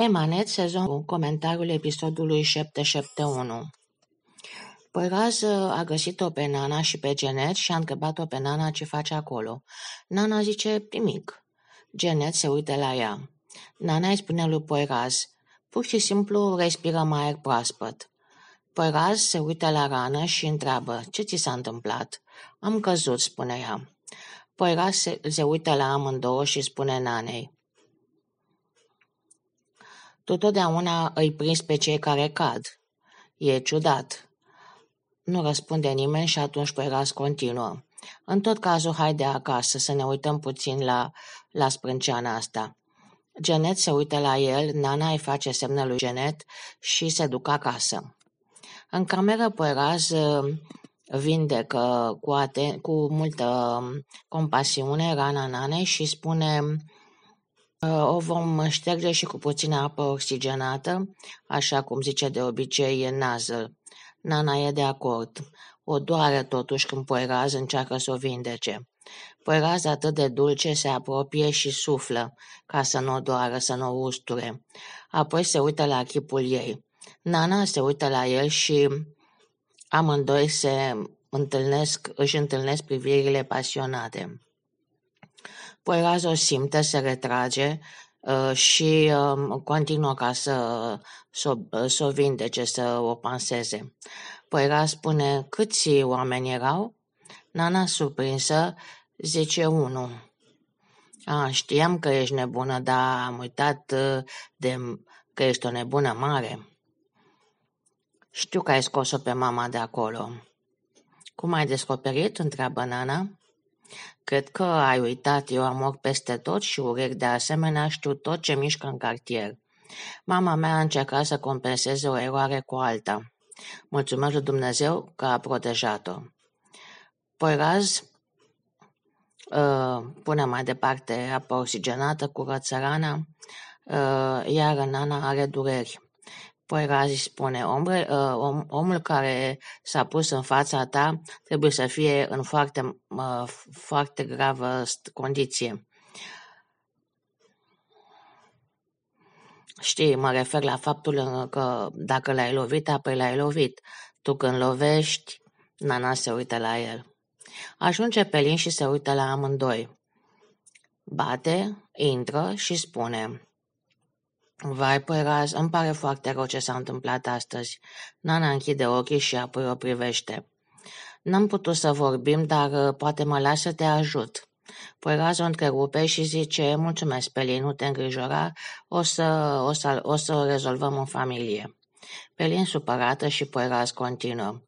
Emanet, sezonul comentariului episodului 771. Păraz uh, a găsit-o pe Nana și pe Genet și a întrebat-o pe Nana ce face acolo. Nana zice nimic. Genet se uită la ea. Nana îi spune lui Poiraz, pur și simplu mai aer proaspăt. Poiraz se uită la rană și întreabă, ce ți s-a întâmplat? Am căzut, spune ea. Poiraz se, se uită la amândouă și spune Nanei, tu totdeauna îi prins pe cei care cad. E ciudat. Nu răspunde nimeni și atunci ras păi, continuă. În tot cazul, hai de acasă să ne uităm puțin la, la sprânceana asta. Genet se uită la el, Nana îi face semnul lui Genet și se duc acasă. În cameră Poeraz ă, vindecă cu, aten- cu multă ă, compasiune rana Nanei și spune Uh, o vom șterge și cu puțină apă oxigenată, așa cum zice de obicei nazăl. Nana e de acord. O doare totuși când Poiraz încearcă să o vindece. Poiraz atât de dulce se apropie și suflă, ca să nu o doară, să nu o usture. Apoi se uită la chipul ei. Nana se uită la el și amândoi se întâlnesc, își întâlnesc privirile pasionate. Poiraz o simte, se retrage uh, și um, continuă ca să, să, să o vindece, să o panseze. Poiraz spune câți oameni erau? Nana, surprinsă, zice unul. A, știam că ești nebună, dar am uitat uh, de, că ești o nebună mare. Știu că ai scos-o pe mama de acolo. Cum ai descoperit? întreabă Nana. Cred că ai uitat, eu am ochi peste tot și urechi de asemenea, știu tot ce mișcă în cartier. Mama mea a încercat să compenseze o eroare cu alta. Mulțumesc lui Dumnezeu că a protejat-o. Poiraz uh, ă, pune mai departe apa oxigenată cu rana, uh, iar Nana are dureri. Poirot spune, omul, ă, om, omul care s-a pus în fața ta trebuie să fie în foarte, foarte gravă condiție. Știi, mă refer la faptul că dacă l-ai lovit, apoi l-ai lovit. Tu când lovești, Nana se uită la el. Ajunge pe lin și se uită la amândoi. Bate, intră și spune... Vai, păraș, îmi pare foarte rău ce s-a întâmplat astăzi. Nana închide ochii și apoi o privește. N-am putut să vorbim, dar uh, poate mă las să te ajut. Păraz o întrerupe și zice, mulțumesc, Pelin, nu te îngrijora, o să o, să, o, să o rezolvăm în familie. Pelin supărată și Păraz continuă.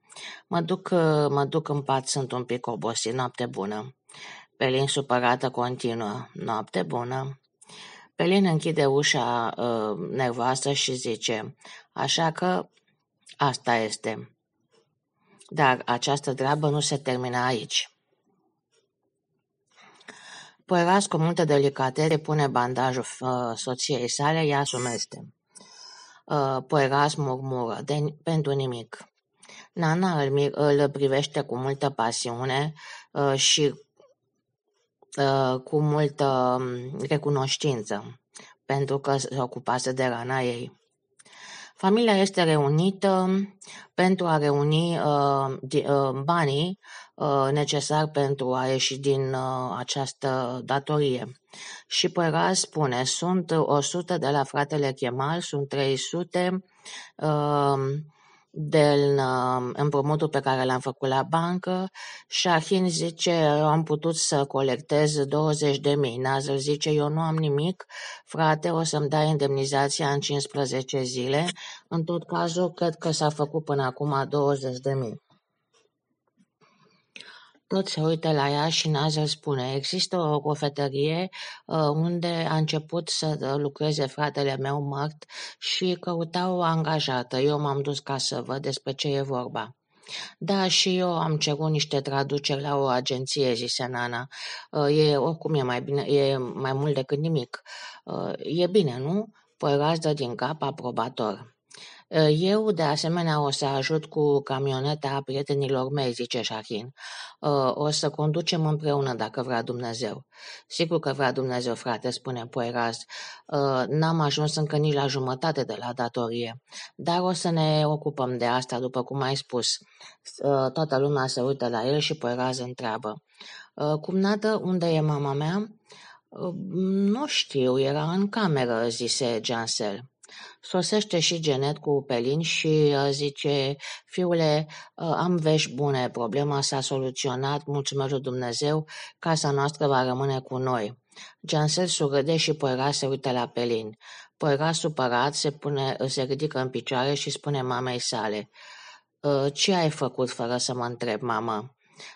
Mă duc, uh, mă duc în pat, sunt un pic obosit, noapte bună. Pelin supărată continuă, noapte bună. Pelin închide ușa uh, nervoasă și zice, așa că asta este. Dar această treabă nu se termină aici. Poeras cu multă delicatere pune bandajul uh, soției sale, ea sumeste. Uh, Poeras murmură, de, pentru nimic. Nana îl, îl privește cu multă pasiune uh, și Ă, cu multă recunoștință pentru că se ocupase de rana ei. Familia este reunită pentru a reuni uh, uh, banii uh, necesari pentru a ieși din uh, această datorie. Și Păra spune, sunt 100 de la fratele Chemal, sunt 300 uh, de um, împrumutul pe care l-am făcut la bancă. Shahin zice, eu am putut să colectez 20 de mii. Nazar zice, eu nu am nimic, frate, o să-mi dai indemnizația în 15 zile. În tot cazul, cred că s-a făcut până acum 20 de mii nu se uită la ea și Nazel spune. Există o cofetărie uh, unde a început să uh, lucreze fratele meu mart și căuta o angajată. Eu m-am dus ca să văd despre ce e vorba. Da, și eu am cerut niște traduceri la o agenție, zise Nana. Uh, e, oricum e mai bine, e mai mult decât nimic. E bine, nu? Păi razdă din cap aprobator. Uh, eu, de asemenea, o să ajut cu camioneta prietenilor mei, zice Shahin. Uh, o să conducem împreună, dacă vrea Dumnezeu. Sigur că vrea Dumnezeu, frate, spune Poiraz. Uh, n-am ajuns încă nici la jumătate de la datorie, dar o să ne ocupăm de asta, după cum ai spus. Toată lumea se uită la el și Poiraz întreabă. Cumnată, unde e mama mea? Nu știu, era în cameră, zise Jansel. Sosește și genet cu Pelin și uh, zice, fiule, uh, am vești bune, problema s-a soluționat, mulțumesc lui Dumnezeu, casa noastră va rămâne cu noi. Jansel surâde și Poira se uită la Pelin. Poira, supărat, se, pune, se ridică în picioare și spune mamei sale, uh, Ce ai făcut fără să mă întreb, mamă?"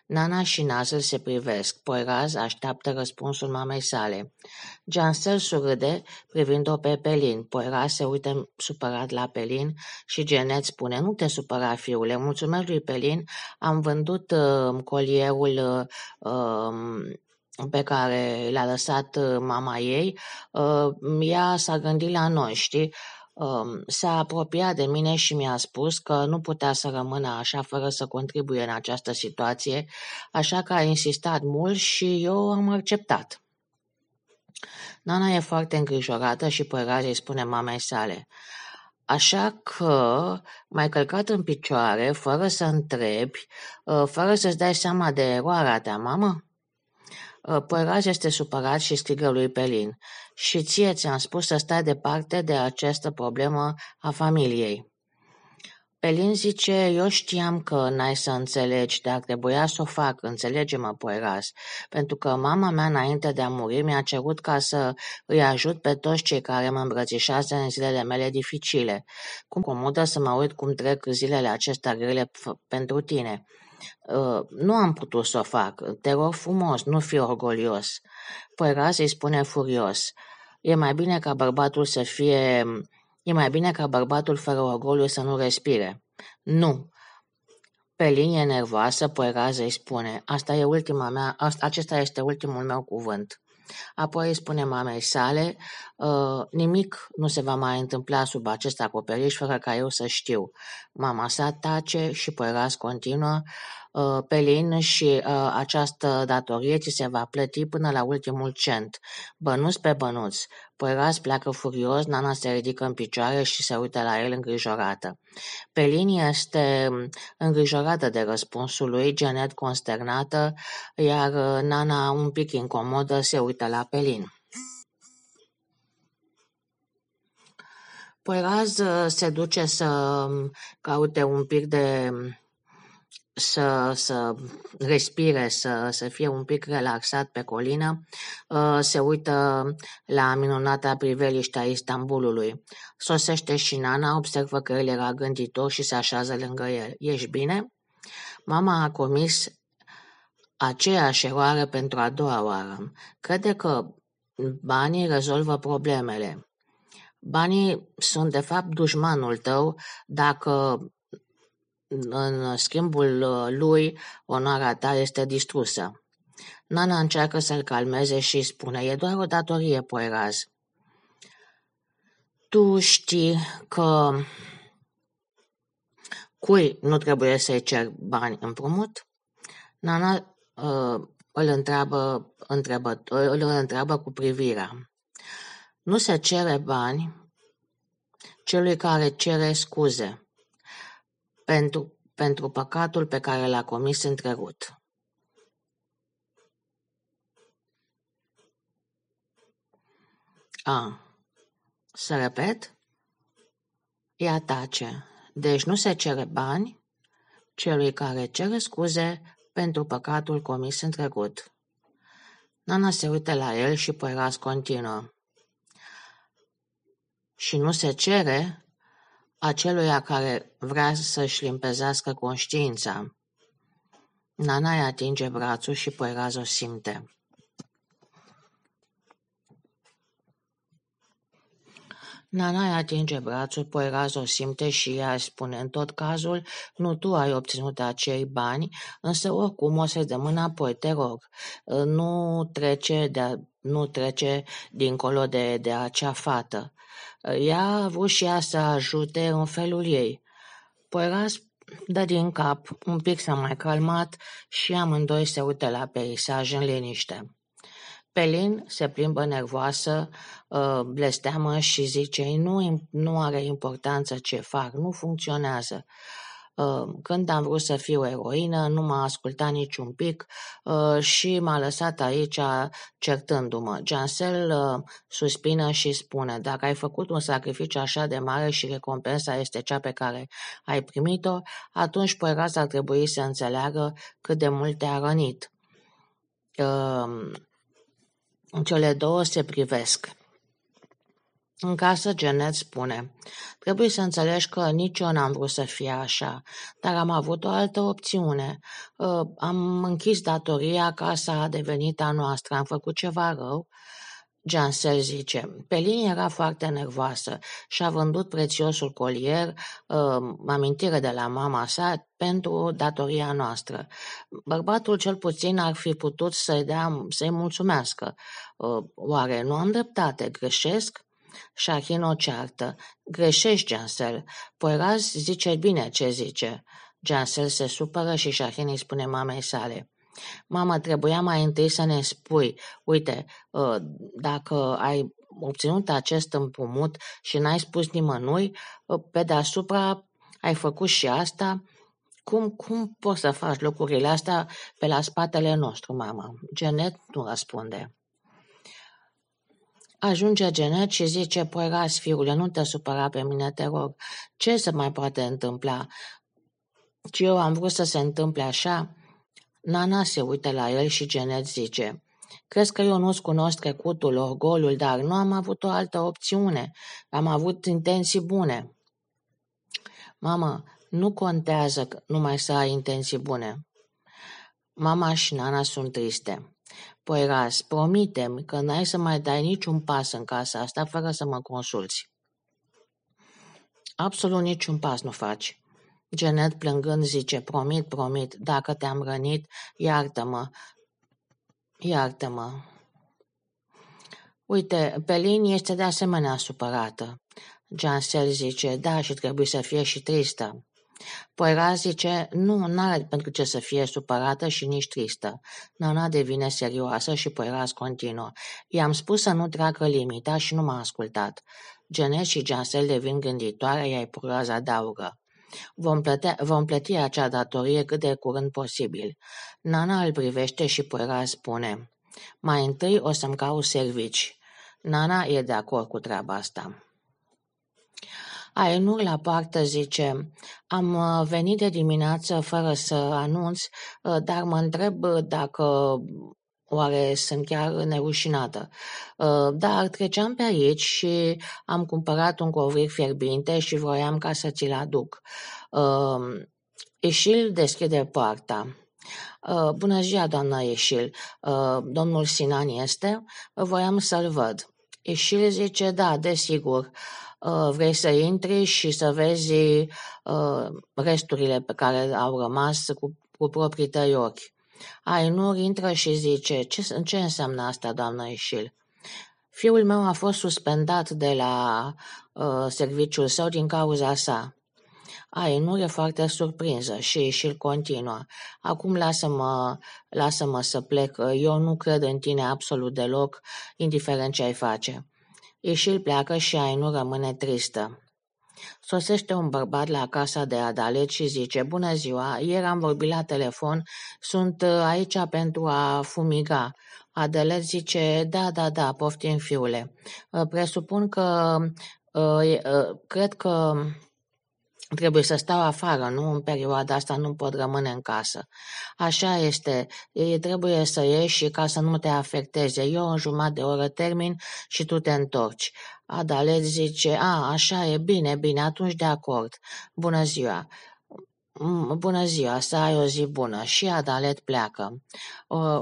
Nana și Nasr se privesc, Poiraz așteaptă răspunsul mamei sale. Jansel surâde, privind-o pe Pelin. Poiraz se uită supărat la Pelin și Genet spune, nu te supăra, fiule, mulțumesc lui Pelin, am vândut uh, colierul uh, pe care l-a lăsat uh, mama ei, uh, ea s-a gândit la noi, știi? Um, s-a apropiat de mine și mi-a spus că nu putea să rămână așa fără să contribuie în această situație, așa că a insistat mult și eu am acceptat. Nana e foarte îngrijorată și îi spune mamei sale. Așa că mai călcat în picioare, fără să întrebi, uh, fără să-ți dai seama de eroarea ta, mamă? Păraj este supărat și strigă lui Pelin. Și ție ți-am spus să stai departe de această problemă a familiei. Pelin zice, eu știam că n-ai să înțelegi, dar trebuia să o fac, înțelege-mă, Poeras, pentru că mama mea, înainte de a muri, mi-a cerut ca să îi ajut pe toți cei care mă îmbrățișează în zilele mele dificile. Cum comodă să mă uit cum trec zilele acestea grele pentru tine. Ă, nu am putut să o fac. Te rog frumos, nu fi orgolios. Păraza îi spune furios. E mai bine ca bărbatul să fie... E mai bine ca bărbatul fără orgoliu să nu respire. Nu. Pe linie nervoasă, Poerază păi îi spune, asta e ultima mea, asta, acesta este ultimul meu cuvânt. Apoi îi spune mamei sale, Ă, nimic nu se va mai întâmpla sub acest acoperiș fără ca eu să știu. Mama sa tace și păras continuă. pe ă, Pelin și uh, această datorie ți se va plăti până la ultimul cent. Bănuț pe bănuț. Păras pleacă furios, Nana se ridică în picioare și se uită la el îngrijorată. Pelin este îngrijorată de răspunsul lui, Janet consternată, iar Nana un pic incomodă se uită la Pelin. Păi azi uh, se duce să um, caute un pic de um, să, să respire, să, să fie un pic relaxat pe colină, uh, se uită la minunata priveliște a Istanbulului. Sosește și Nana, observă că el era gânditor și se așează lângă el. Ești bine? Mama a comis aceeași eroare pentru a doua oară. Crede că banii rezolvă problemele. Banii sunt de fapt dușmanul tău dacă în schimbul uh, lui onoarea ta este distrusă. Nana încearcă să-l calmeze și spune, e doar o datorie, Poiraz. Tu știi că cui nu trebuie să-i cer bani împrumut? Nana uh, îl, întreabă, întrebă, îl întreabă cu privirea. Nu se cere bani celui care cere scuze pentru, pentru păcatul pe care l-a comis în trecut. A. Să repet? Ea tace. Deci nu se cere bani celui care cere scuze pentru păcatul comis în trecut. Nana se uită la el și Poiras continuă și nu se cere aceluia care vrea să-și limpezească conștiința. îi atinge brațul și Poiraz o simte. nana îi atinge brațul, Poiraz o simte și ea spune, în tot cazul, nu tu ai obținut acei bani, însă oricum o să-i dăm înapoi, te rog. Nu trece de nu trece dincolo de, de acea fată. Ea a vrut și ea să ajute în felul ei. Poiras dă din cap, un pic s-a mai calmat și amândoi se uită la peisaj în liniște. Pelin se plimbă nervoasă, ă, blesteamă și zice nu, nu are importanță ce fac, nu funcționează. Ă, când am vrut să fiu eroină, nu m-a ascultat niciun pic ă, și m-a lăsat aici certându-mă. Jansel ă, suspină și spune, dacă ai făcut un sacrificiu așa de mare și recompensa este cea pe care ai primit-o, atunci Poiraz ar trebui să înțeleagă cât de mult te-a rănit. Cele două se privesc. În casă, Janet spune: "Trebuie să înțelegi că nici eu n-am vrut să fie așa, dar am avut o altă opțiune. Ă, am închis datoria, casa a devenit a noastră, am făcut ceva rău." Jansel zice, Pelin era foarte nervoasă și a vândut prețiosul colier, uh, amintire de la mama sa, pentru datoria noastră. Bărbatul cel puțin ar fi putut să-i, dea, să-i mulțumească. Uh, oare nu am dreptate? Greșesc? Shahin o ceartă. Greșești, Jansel. Poiraz zice bine ce zice. Jansel se supără și Shahin îi spune mamei sale. Mama, trebuia mai întâi să ne spui, uite, ă, dacă ai obținut acest împrumut și n-ai spus nimănui, ă, pe deasupra ai făcut și asta, cum, cum poți să faci lucrurile astea pe la spatele nostru, mamă? Genet nu răspunde. Ajunge Genet și zice, păi ras, fiule, nu te supăra pe mine, te rog. Ce se mai poate întâmpla? Ce eu am vrut să se întâmple așa? Nana se uită la el și Genet zice, Crezi că eu nu-ți cunosc trecutul, orgolul, dar nu am avut o altă opțiune. Am avut intenții bune. Mamă, nu contează numai să ai intenții bune. Mama și Nana sunt triste. Poiraz, promitem că n-ai să mai dai niciun pas în casa asta fără să mă consulți. Absolut niciun pas nu faci. Genet plângând zice, promit, promit, dacă te-am rănit, iartă-mă, iartă-mă. Uite, Pelin este de asemenea supărată. Jansel zice, da, și trebuie să fie și tristă. Poirat zice: nu, n-are pentru ce să fie supărată și nici tristă. Nana devine serioasă și Poirat continuă. I-am spus să nu treacă limita și nu m-a ascultat. Genet și Jansel devin gânditoare, iar Puraz adaugă. Vom, plăte, vom plăti acea datorie cât de curând posibil. Nana îl privește și Poirat spune. Mai întâi o să-mi caut servici. Nana e de acord cu treaba asta nu la poartă zice, am uh, venit de dimineață fără să anunț, uh, dar mă întreb uh, dacă Oare sunt chiar nerușinată? Dar treceam pe aici și am cumpărat un covric fierbinte și vroiam ca să ți-l aduc. Um, Eșil deschide poarta. Bună ziua, doamna Eșil. Domnul Sinan este? Voiam să-l văd. Eșil zice, da, desigur. Uh, vrei să intri și să vezi uh, resturile pe care au rămas cu, cu proprii tăi ochi. Ainur intră și zice, ce, ce înseamnă asta, doamnă Ișil? Fiul meu a fost suspendat de la uh, serviciul său din cauza sa. Ainur e foarte surprinsă și ișil continuă. Acum lasă-mă, lasă-mă să plec, eu nu cred în tine absolut deloc, indiferent ce ai face. Ișil pleacă și ai nu rămâne tristă. Sosește un bărbat la casa de Adalet și zice, Bună ziua, ieri am vorbit la telefon, sunt uh, aici pentru a fumiga. Adalet zice, da, da, da, poftim fiule. Presupun că, uh, uh, cred că Trebuie să stau afară, nu? În perioada asta nu pot rămâne în casă. Așa este, trebuie să ieși și ca să nu te afecteze. Eu în jumătate de oră termin și tu te întorci. Adalet zice, a, așa e, bine, bine, atunci de acord. Bună ziua! Bună ziua, să ai o zi bună. Și Adalet pleacă.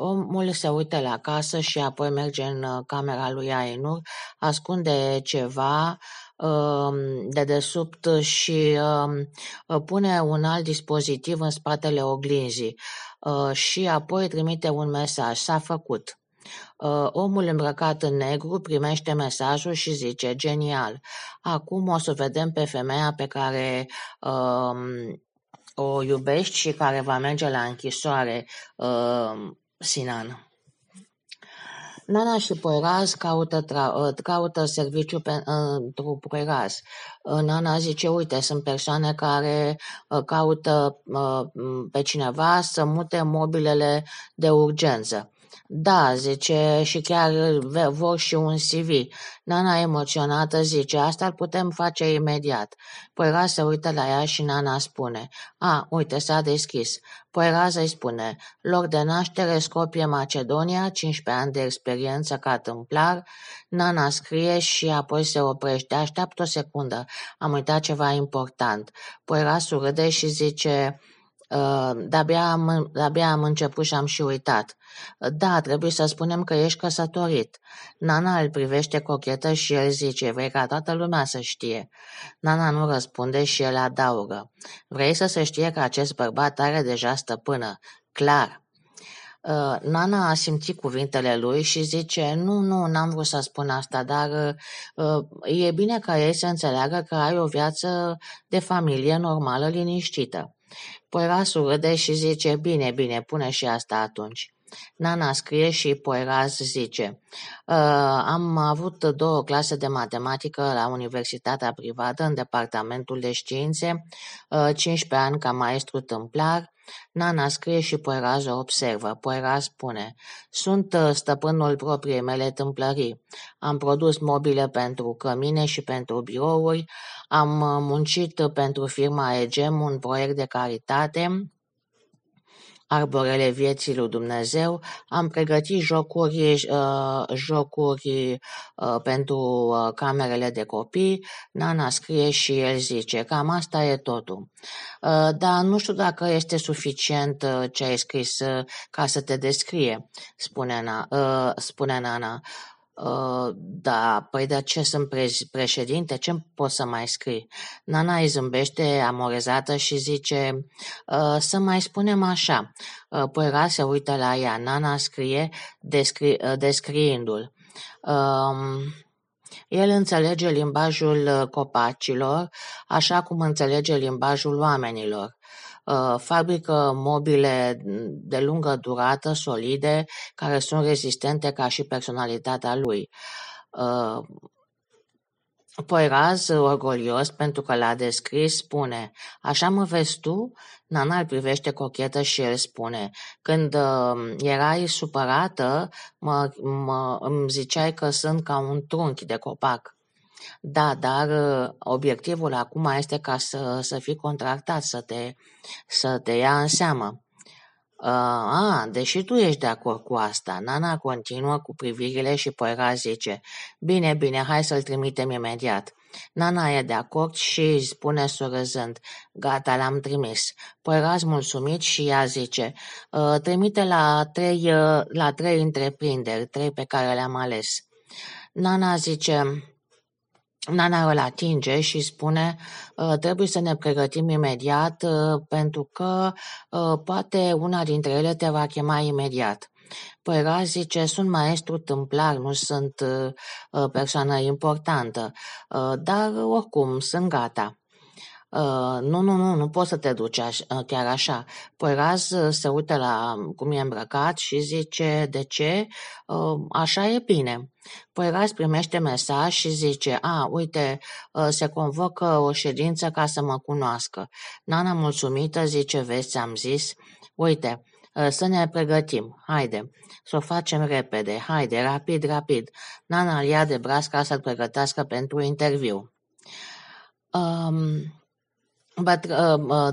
Omul se uită la casă și apoi merge în uh, camera lui Ainur, ascunde ceva Um, dedesubt și um, uh, pune un alt dispozitiv în spatele oglinzii uh, și apoi trimite un mesaj. S-a făcut. Uh, omul îmbrăcat în negru primește mesajul și zice genial. Acum o să vedem pe femeia pe care um, o iubești și care va merge la închisoare, um, Sinan. Nana și Poeraz caută, tra- ă, caută serviciu pentru Poeraz. Ă, Nana zice, uite, sunt persoane care ă, caută pe cineva să mute mobilele de urgență. Da, zice, și chiar vor și un CV. Nana emoționată zice, asta îl putem face imediat. Poira se uită la ea și Nana spune, a, uite, s-a deschis. Poeraza păi îi spune, loc de naștere Scopie, Macedonia, 15 ani de experiență ca tâmplar. Nana scrie și apoi se oprește. Așteaptă o secundă, am uitat ceva important. Poera păi surâde și zice, Ă, de-abia am, de-abia am început și am și uitat. Da, trebuie să spunem că ești căsătorit. Nana îl privește cochetă și el zice, vrei ca toată lumea să știe. Nana nu răspunde și el adaugă. Vrei să se știe că acest bărbat are deja stăpână. Clar. Ă, Nana a simțit cuvintele lui și zice, nu, nu, n-am vrut să spun asta, dar ă, e bine ca ei să înțeleagă că ai o viață de familie normală, liniștită. Poirazul râde și zice, bine, bine, pune și asta atunci. Nana scrie și Poiraz zice, ă, am avut două clase de matematică la Universitatea Privată în Departamentul de Științe, 15 ă, ani ca maestru tâmplar, Nana scrie și Poiraz o observă. Poiraz spune, sunt ă, stăpânul propriei mele tâmplării. Am produs mobile pentru cămine și pentru birouri, am uh, muncit uh, pentru firma Egem, un proiect de caritate, Arborele Vieții lui Dumnezeu, am pregătit jocuri, uh, jocuri uh, pentru uh, camerele de copii, Nana scrie și el zice, cam asta e totul. Uh, dar nu știu dacă este suficient uh, ce ai scris uh, ca să te descrie, spune, na, uh, spune Nana. Ă, da, păi de ce sunt președinte? Ce pot să mai scrii? Nana îi zâmbește amorezată și zice, ă, să mai spunem așa. Ă, păi Ra se uită la ea. Nana scrie descri, descriindu-l. El înțelege limbajul copacilor, așa cum înțelege limbajul oamenilor. Uh, fabrică mobile de lungă durată, solide, care sunt rezistente ca și personalitatea lui. Uh, Poiraz, orgolios pentru că l-a descris, spune Așa mă vezi tu? Nana îl privește cochetă și el spune Când uh, erai supărată, mă, mă, îmi ziceai că sunt ca un trunchi de copac. Da, dar ă, obiectivul acum este ca să, să fii contractat, să te, să te ia în seamă. Ă, a, deși tu ești de acord cu asta, Nana continuă cu privirile și Poira zice, bine, bine, hai să-l trimitem imediat. Nana e de acord și îi spune surâzând, gata, l-am trimis. Poiraz mulțumit și ea zice, ă, trimite la trei, la trei întreprinderi, trei pe care le-am ales. Nana zice, Nana îl atinge și spune ă, trebuie să ne pregătim imediat ă, pentru că ă, poate una dintre ele te va chema imediat. Păi Ra zice, sunt maestru tâmplar, nu sunt persoană importantă, dar oricum sunt gata. Ă, nu, nu, nu, nu poți să te duci aș, uh, chiar așa. Poiraz uh, ă, se uită la cum e îmbrăcat și zice, de ce? Uh, așa e bine. Poiraz primește mesaj și zice, a, uite, uh, se convocă o ședință ca să mă cunoască. Nana mulțumită zice, vezi, ți-am zis, uite, să ne pregătim, haide, să o facem repede, haide, rapid, rapid. Nana îl ia de braț ca să-l pregătească pentru interviu. Um, But, uh, uh,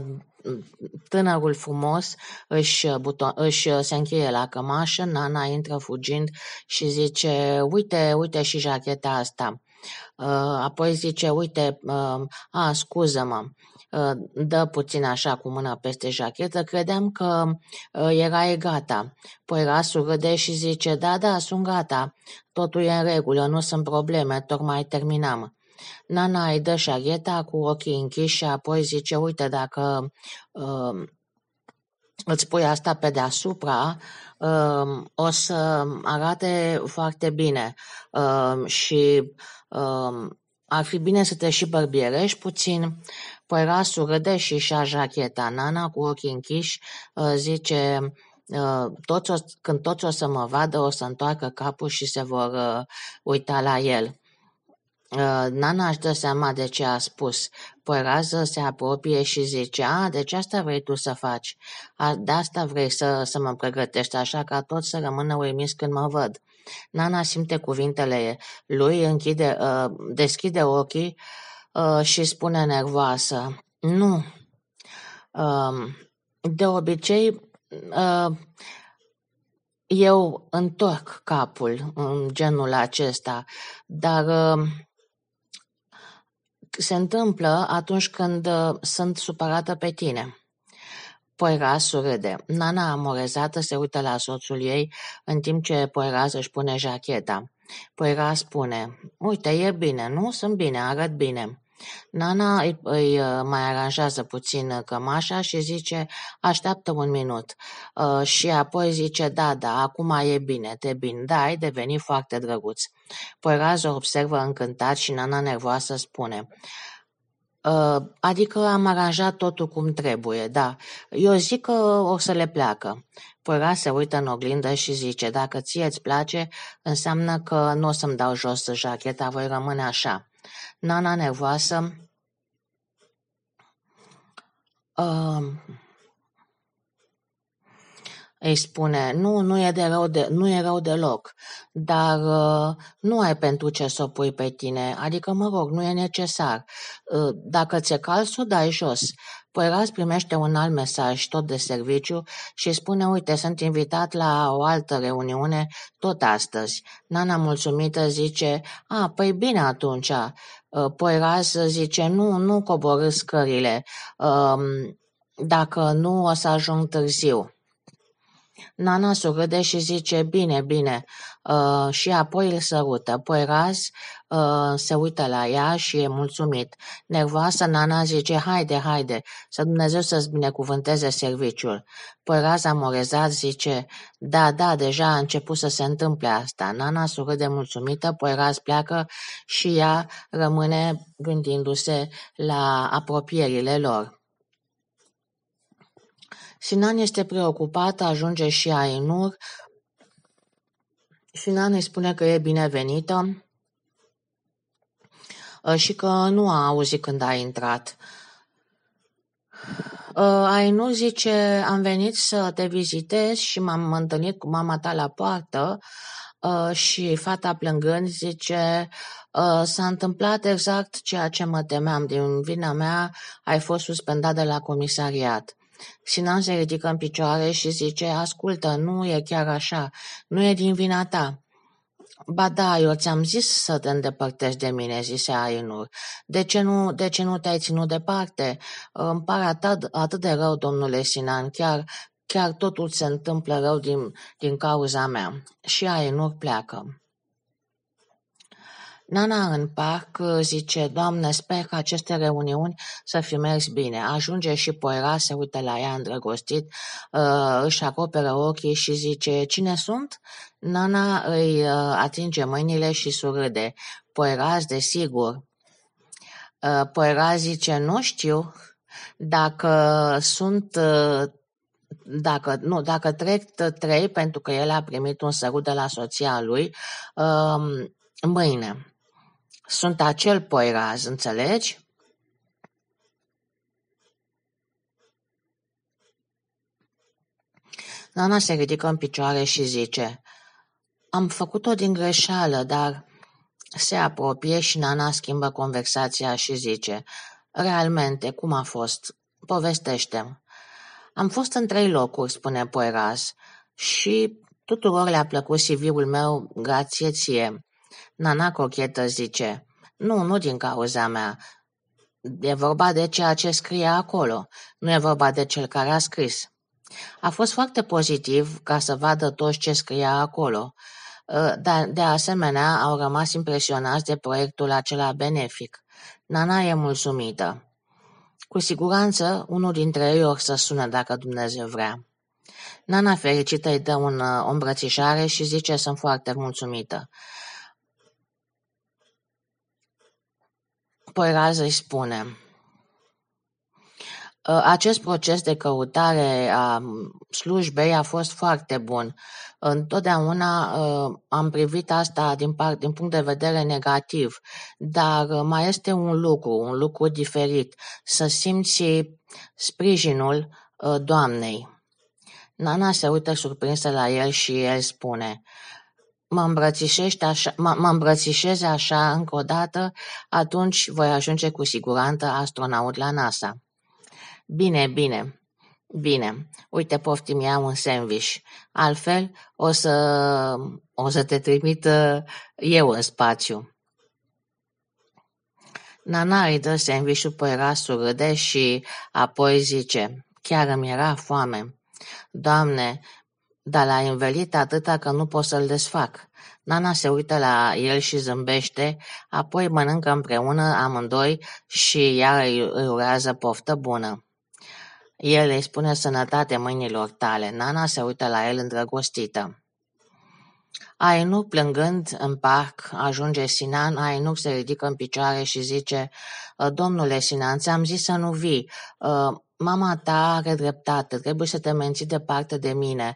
tânărul frumos își, uh, buton, își uh, se încheie la cămașă, Nana intră fugind și zice, uite, uite și jacheta asta. Uh, apoi zice, uite, a, scuză-mă, dă puțin așa cu mâna peste jachetă, credeam că erai gata. Păi rasul râde și zice, da, da, sunt gata, totul e în regulă, nu sunt probleme, tocmai terminam. Nana îi dă șagheta cu ochii închiși și apoi zice, uite, dacă uh, îți pui asta pe deasupra, uh, o să arate foarte bine uh, și uh, ar fi bine să te și bărbierești puțin. Păi rasul râde și și-a jacheta. Nana, cu ochii închiși, uh, zice, uh, toți o, când toți o să mă vadă, o să întoarcă capul și se vor uh, uita la el. Ă, Nana își dă seama de ce a spus. Părază se apropie și zice, a, deci asta vrei tu să faci. de asta vrei să, să mă pregătești, așa ca tot să rămână uimiți când mă văd. Nana simte cuvintele lui, închide, uh, deschide ochii uh, și spune nervoasă, nu. Uh, de obicei, uh, eu întorc capul în genul acesta, dar... Uh, se întâmplă atunci când uh, sunt supărată pe tine. Poira surâde. Nana, amorezată, se uită la soțul ei, în timp ce Poiraz își pune jacheta. Poiraz spune, uite, e bine, nu? Sunt bine, arăt bine. Nana îi, îi uh, mai aranjează puțin uh, cămașa și zice, așteaptă un minut. Uh, și apoi zice, da, da, acum e bine, te bin, da, ai devenit foarte drăguț. Poiraz o observă încântat și Nana nervoasă spune, uh, Adică am aranjat totul cum trebuie, da. Eu zic că o să le pleacă. Poiraz se uită în oglindă și zice, dacă ție îți place, înseamnă că nu o să-mi dau jos jacheta, voi rămâne așa. Nana Nevoasă uh, îi spune, nu, nu e, de rău de, nu e rău deloc, dar uh, nu ai pentru ce să o pui pe tine, adică, mă rog, nu e necesar. Uh, dacă ți-e cald, să o dai jos. Poiraz primește un alt mesaj, tot de serviciu, și spune, uite, sunt invitat la o altă reuniune, tot astăzi. Nana mulțumită zice, a, păi bine atunci. Uh, Poiraz zice, nu, nu coborâ scările, um, dacă nu o să ajung târziu. Nana surâde și zice, bine, bine, uh, și apoi îl sărută. Poiraz Uh, se uită la ea și e mulțumit. Nervoasă, Nana zice, haide, haide, să Dumnezeu să-ți binecuvânteze serviciul. raza Morezat zice, da, da, deja a început să se întâmple asta. Nana surâde mulțumită, Păraz pleacă și ea rămâne gândindu-se la apropierile lor. Sinan este preocupat, ajunge și Ainur. Sinan îi spune că e binevenită, Uh, și că nu a auzit când a intrat. Uh, ai nu zice, am venit să te vizitez și m-am întâlnit cu mama ta la poartă uh, și fata plângând zice, s-a întâmplat exact ceea ce mă temeam. Din vina mea ai fost suspendat de la comisariat. Sinan se ridică în picioare și zice, ascultă, nu e chiar așa, nu e din vina ta. Ba da, eu ți-am zis să te îndepărtești de mine, zise Ainur. De ce nu, de ce nu te-ai ținut departe? Îmi pare atât, atât de rău, domnule Sinan, chiar, chiar totul se întâmplă rău din, din cauza mea. Și Ainur pleacă. Nana în parc uh, zice, doamne, sper că aceste reuniuni să fi mers bine. Ajunge și Poira, se uită la ea îndrăgostit, uh, își acoperă ochii și zice, cine sunt? Nana îi uh, atinge mâinile și surâde. Poiraz, desigur. Poira zice, nu știu dacă sunt dacă, nu, dacă trec trei, pentru că el a primit un sărut de la soția lui, um, mâine. Sunt acel Poiraz, înțelegi? Nana se ridică în picioare și zice, Am făcut-o din greșeală, dar... Se apropie și Nana schimbă conversația și zice, Realmente, cum a fost? Povestește-mi. Am fost în trei locuri, spune Poeras, și tuturor le-a plăcut CV-ul meu, grație ție. Nana cochetă zice: Nu, nu din cauza mea. E vorba de ceea ce scrie acolo. Nu e vorba de cel care a scris. A fost foarte pozitiv ca să vadă toți ce scria acolo. Ă, Dar, de asemenea, au rămas impresionați de proiectul acela benefic. Nana e mulțumită. Cu siguranță, unul dintre ei or să sună dacă Dumnezeu vrea. Nana fericită îi dă un, uh, îmbrățișare și zice sunt foarte mulțumită. Poiraz îi spune ă, acest proces de căutare a slujbei a fost foarte bun. Întotdeauna ă, am privit asta din, par, din punct de vedere negativ, dar mai este un lucru, un lucru diferit, să simți sprijinul ă, Doamnei. Nana se uită surprinsă la el și el spune, mă, îmbrățișești așa, mă, mă îmbrățișezi așa încă o dată, atunci voi ajunge cu siguranță astronaut la NASA. Bine, bine, Bine, uite, poftim, ia un sandwich. Altfel, o să, o să te trimit uh, eu în spațiu. Nana îi dă sandwichul pe rasul râde și apoi zice, chiar îmi era foame. Doamne, dar l-a învelit atâta că nu pot să-l desfac. Nana se uită la el și zâmbește, apoi mănâncă împreună amândoi și iar îi urează poftă bună. El îi spune sănătate mâinilor tale. Nana se uită la el îndrăgostită. Ainu, plângând în parc, ajunge Sinan, Ainu se ridică în picioare și zice, Domnule Sinan, ți-am zis să nu vii, ă, Mama ta are dreptate, trebuie să te menții departe de mine.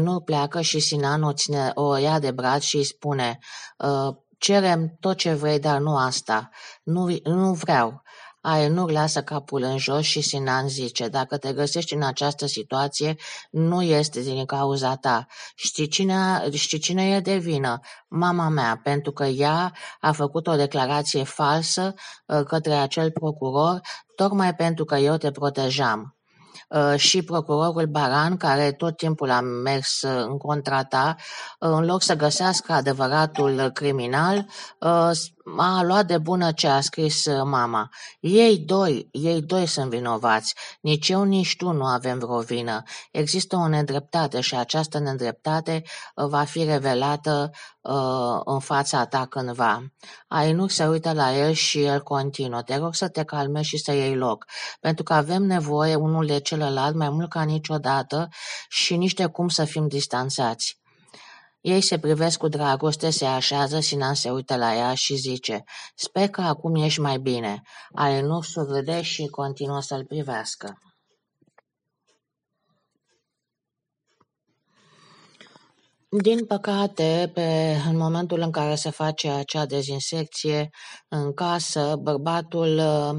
nu pleacă și Sinan o, ține, o ia de braț și îi spune, ă, cerem tot ce vrei, dar nu asta. Nu, nu vreau nu lasă capul în jos și Sinan zice, dacă te găsești în această situație, nu este din cauza ta. Știi cine, știi cine e de vină? Mama mea, pentru că ea a făcut o declarație falsă ă, către acel procuror, tocmai pentru că eu te protejam ă, și procurorul Baran, care tot timpul a mers în contra ta, ă, în loc să găsească adevăratul criminal, m-a luat de bună ce a scris uh, mama. Ei doi, ei doi sunt vinovați. Nici eu, nici tu nu avem vreo vină. Există o nedreptate și această nedreptate uh, va fi revelată uh, în fața ta cândva. nu se uită la el și el continuă. Te rog să te calmezi și să iei loc, pentru că avem nevoie unul de celălalt mai mult ca niciodată și nici de cum să fim distanțați. Ei se privesc cu dragoste, se așează, Sinan se uită la ea și zice, sper că acum ești mai bine. să surâde și continuă să-l privească. Din păcate, pe, în momentul în care se face acea dezinsecție în casă, bărbatul ă,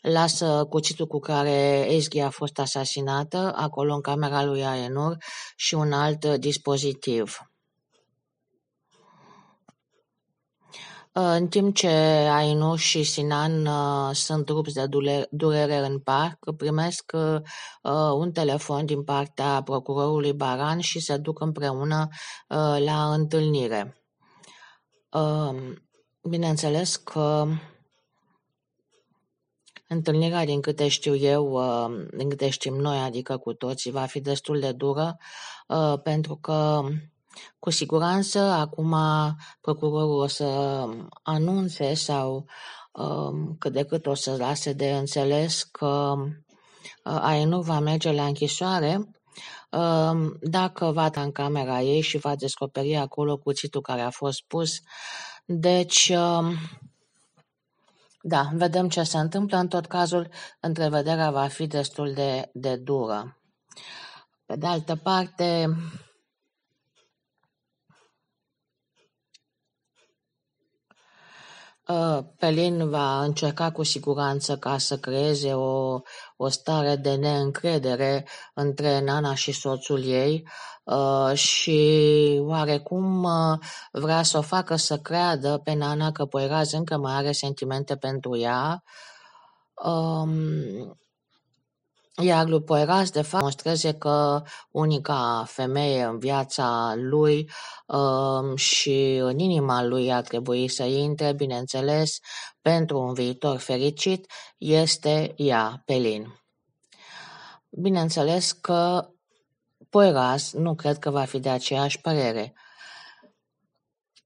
lasă cuțitul cu care Ezgi a fost asasinată, acolo în camera lui Aenur, și un alt dispozitiv. În timp ce Ainu și Sinan uh, sunt rupți de durere în parc, primesc uh, uh, un telefon din partea procurorului Baran și se duc împreună la întâlnire. Um, bineînțeles că întâlnirea, din câte știu eu, din câte știm noi, adică cu toții, va fi destul de dură, pentru că cu siguranță acum procurorul o să um, anunțe sau um, cât de cât o să lase de înțeles că um, Ai nu va merge la închisoare dacă va ta da în camera ei și va descoperi acolo cuțitul care a fost pus. Deci, da, vedem ce se întâmplă. În tot cazul, întrevederea va fi destul de, de dură. Pe de altă parte, Pelin ă, va încerca cu siguranță ca să creeze o, o stare de neîncredere între Nana și soțul ei ă, și oarecum ă, vrea să o facă să creadă pe Nana că Poiraz încă mai are sentimente pentru ea. Iar lui Poeraș, de fapt, mostreze că unica femeie în viața lui um, și în inima lui ar trebui să intre, bineînțeles, pentru un viitor fericit, este ea, Pelin. Bineînțeles că Poeras nu cred că va fi de aceeași părere.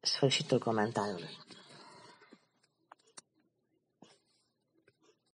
Sfârșitul comentariului.